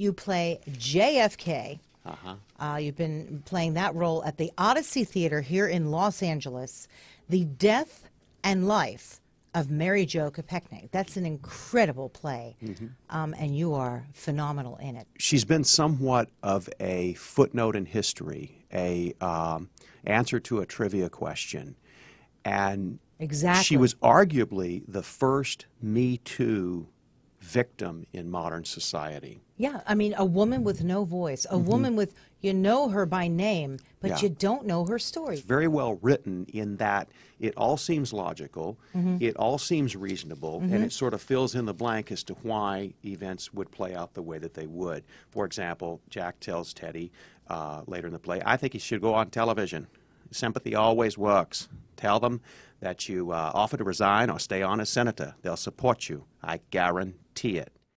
you play JFK. Uh-huh. Uh, you have been playing that role at the Odyssey Theater here in Los Angeles. The Death and Life of Mary Jo Kopechne. That's an incredible play, mm-hmm. um, and you are phenomenal in it. She's been somewhat of a footnote in history, a um, answer to a trivia question, and exactly she was arguably the first Me Too victim in modern society. Yeah, I mean, a woman with no voice, a mm -hmm. woman with, you know her by name, but yeah. you don't know her story. It's very well written in that it all seems logical, mm -hmm. it all seems reasonable, mm -hmm. and mm-hmm. it sort of fills in the blank as to why events would play out the way that they would. For example, Jack tells Teddy uh, later in the play, I think he should go on television. Sympathy always works. Tell them that you uh, offer to resign or stay on as senator. They'll support you. I guarantee it.